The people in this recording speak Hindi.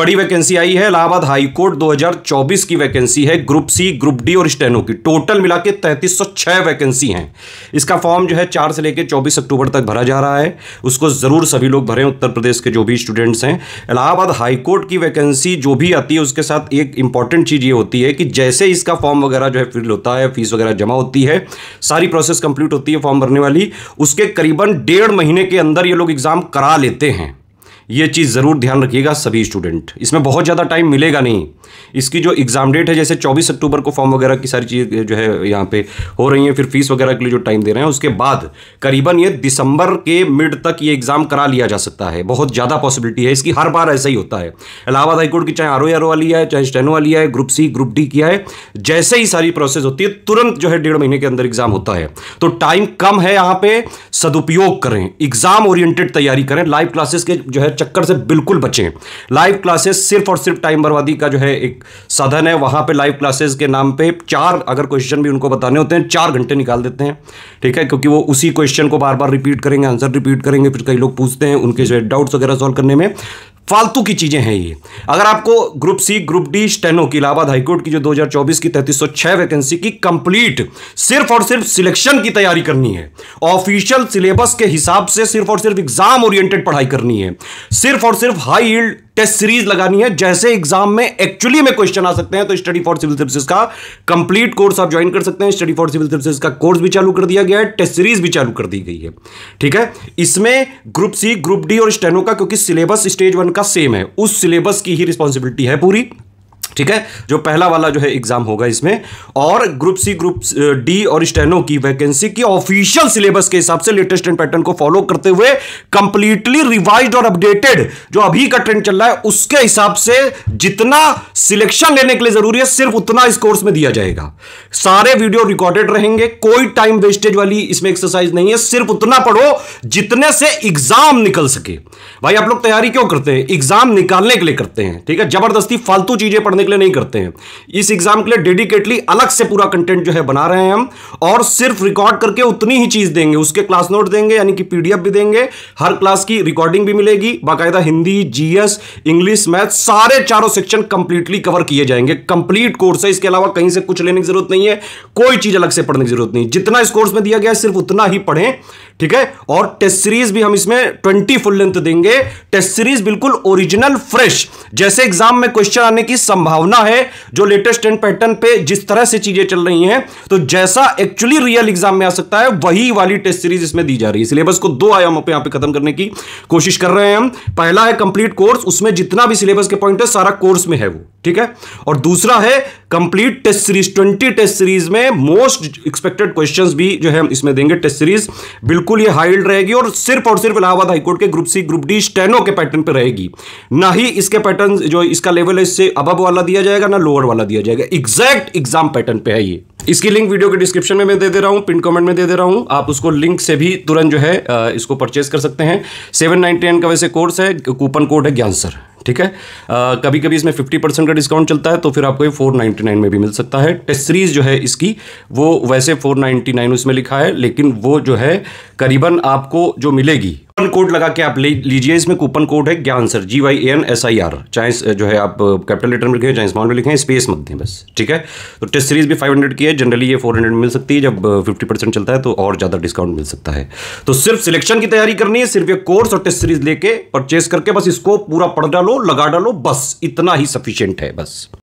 बड़ी वैकेंसी आई है इलाहाबाद हाईकोर्ट 2024 की वैकेंसी है ग्रुप सी ग्रुप डी और स्टेनो की टोटल मिला के तैंतीस वैकेंसी हैं इसका फॉर्म जो है चार से लेकर चौबीस अक्टूबर तक भरा जा रहा है उसको ज़रूर सभी लोग भरें उत्तर प्रदेश के जो भी स्टूडेंट्स हैं इलाहाबाद हाईकोर्ट की वैकेंसी जो भी आती है उसके साथ एक इंपॉर्टेंट चीज़ ये होती है कि जैसे इसका फॉर्म वगैरह जो है फिल होता है फीस वगैरह जमा होती है सारी प्रोसेस कंप्लीट होती है फॉर्म भरने वाली उसके करीबन डेढ़ महीने के अंदर ये लोग एग्ज़ाम करा लेते हैं ये चीज़ ज़रूर ध्यान रखिएगा सभी स्टूडेंट इसमें बहुत ज़्यादा टाइम मिलेगा नहीं इसकी जो एग्ज़ाम डेट है जैसे 24 अक्टूबर को फॉर्म वगैरह की सारी चीज़ जो है यहाँ पे हो रही है फिर फीस वगैरह के लिए जो टाइम दे रहे हैं उसके बाद करीबन ये दिसंबर के मिड तक ये एग्ज़ाम करा लिया जा सकता है बहुत ज़्यादा पॉसिबिलिटी है इसकी हर बार ऐसा ही होता है इलाहाबाद हाईकोर्ट की चाहे आर ओ वाली है चाहे स्टेनो वाली है ग्रुप सी ग्रुप डी की है जैसे ही सारी प्रोसेस होती है तुरंत जो है डेढ़ महीने के अंदर एग्ज़ाम होता है तो टाइम कम है यहाँ पे सदुपयोग करें एग्ज़ाम ओरिएंटेड तैयारी करें लाइव क्लासेस के जो है चक्कर से बिल्कुल बचें लाइव क्लासेस सिर्फ और सिर्फ टाइम बर्बादी का जो है एक साधन है वहाँ पे लाइव क्लासेस के नाम पे चार अगर क्वेश्चन भी उनको बताने होते हैं चार घंटे निकाल देते हैं ठीक है क्योंकि वो उसी क्वेश्चन को बार बार रिपीट करेंगे आंसर रिपीट करेंगे फिर कई लोग पूछते हैं उनके जो है डाउट्स वगैरह सॉल्व करने में फालतू की चीज़ें हैं ये अगर आपको group C group D steno की इलाहाबाद हाईकोर्ट की जो 2024 की 3306 वैकेंसी की कंप्लीट सिर्फ और सिर्फ सिलेक्शन की तैयारी करनी है ऑफिशियल सिलेबस के हिसाब से सिर्फ और सिर्फ एग्जाम ओरिएंटेड पढ़ाई करनी है सिर्फ और सिर्फ हाई यील्ड टेस्ट सीरीज लगानी है जैसे एग्जाम में एक्चुअली में क्वेश्चन आ सकते हैं तो स्टडी फॉर सिविल सर्विसेज का कंप्लीट कोर्स आप ज्वाइन कर सकते हैं स्टडी फॉर सिविल सर्विसेज का कोर्स भी चालू कर दिया गया है टेस्ट सीरीज भी चालू कर दी गई है ठीक है इसमें ग्रुप सी ग्रुप डी और स्टेनो का क्योंकि सिलेबस स्टेज वन का सेम है उस सिलेबस की ही रिस्पॉन्सिबिलिटी है पूरी ठीक है जो पहला वाला जो है एग्जाम होगा इसमें और ग्रुप सी ग्रुप डी और स्टेनो की वैकेंसी की ऑफिशियल सिलेबस के हिसाब से लेटेस्ट एंड पैटर्न को फॉलो करते हुए कंप्लीटली रिवाइज्ड और अपडेटेड जो अभी का ट्रेंड चल रहा है उसके हिसाब से जितना सिलेक्शन लेने के लिए जरूरी है सिर्फ उतना इस कोर्स में दिया जाएगा सारे वीडियो रिकॉर्डेड रहेंगे कोई टाइम वेस्टेज वाली इसमें एक्सरसाइज नहीं है सिर्फ उतना पढ़ो जितने से एग्जाम निकल सके भाई आप लोग तैयारी क्यों करते हैं एग्जाम निकालने के लिए करते हैं ठीक है जबरदस्ती फालतू चीजें पढ़ने के लिए नहीं करते हैं इस एग्जाम के लिए डेडिकेटली अलग से पूरा कंटेंट जो है बना रहे हैं हम और सिर्फ रिकॉर्ड करके उतनी ही चीज देंगे उसके क्लास नोट देंगे यानी कि पीडीएफ भी देंगे हर क्लास की रिकॉर्डिंग भी मिलेगी बाकायदा हिंदी जीएस इंग्लिश मैथ सारे चारों सेक्शन कंप्लीटली कवर किए जाएंगे कंप्लीट कोर्स है इसके अलावा कहीं से कुछ लेने की जरूरत नहीं है कोई चीज अलग से पढ़ने की जरूरत नहीं जितना इस कोर्स में दिया गया है सिर्फ उतना ही पढ़े ठीक है और टेस्ट सीरीज भी हम इसमें ट्वेंटी फुल लेंथ देंगे टेस्ट सीरीज बिल्कुल ओरिजिनल फ्रेश जैसे एग्जाम में क्वेश्चन आने की संभावना संभावना है जो लेटेस्ट ट्रेंड पैटर्न पे जिस तरह से चीजें चल रही हैं तो जैसा एक्चुअली रियल एग्जाम में आ सकता है वही वाली टेस्ट सीरीज इसमें दी जा रही है सिलेबस को दो आयामों पर यहां खत्म करने की कोशिश कर रहे हैं हम पहला है कंप्लीट कोर्स उसमें जितना भी सिलेबस के पॉइंट है सारा कोर्स में है वो ठीक है और दूसरा है complete test series twenty test series में मोस्ट एक्सपेक्टेड क्वेश्चन भी जो है इसमें देंगे टेस्ट सीरीज बिल्कुल ये हाइल्ड रहेगी और सिर्फ और सिर्फ इलाहाबाद हाईकोर्ट के group C group D steno के पैटर्न पर रहेगी ना ही इसके पैटर्न जो इसका लेवल है इससे अबब वाला दिया जाएगा ना लोअर वाला दिया जाएगा एग्जैक्ट एग्जाम पैटर्न पे है ये इसकी लिंक वीडियो के डिस्क्रिप्शन में मैं दे दे रहा हूँ पिन कमेंट में दे दे रहा हूँ आप उसको लिंक से भी तुरंत जो है इसको परचेज कर सकते हैं सेवन नाइनटी का वैसे कोर्स है कूपन कोड है ज्ञान सर ठीक है आ, कभी कभी इसमें फिफ्टी परसेंट का डिस्काउंट चलता है तो फिर आपको ये फोर नाइन्टी नाइन में भी मिल सकता है टेस्ट सीरीज़ जो है इसकी वो वैसे फोर नाइन्टी नाइन उसमें लिखा है लेकिन वो जो है करीबन आपको जो मिलेगी कूपन कोड लगा के आप ले लीजिए इसमें कूपन कोड है Gyan sir G Y N S I R चाहे जो है आप कैपिटल लेटर में लिखें चाहे स्मॉल में लिखें स्पेस मत दें बस ठीक है तो टेस्ट सीरीज भी 500 की है जनरली ये 400 में मिल सकती है जब 50 परसेंट चलता है तो और ज़्यादा डिस्काउंट मिल सकता है तो सिर्फ सिलेक्शन की तैयारी करनी है सिर्फ ये कोर्स और टेस्ट सीरीज लेके परचेस करके बस इसको पूरा पढ़ डालो लगा डालो बस इतना ही सफिशियंट है बस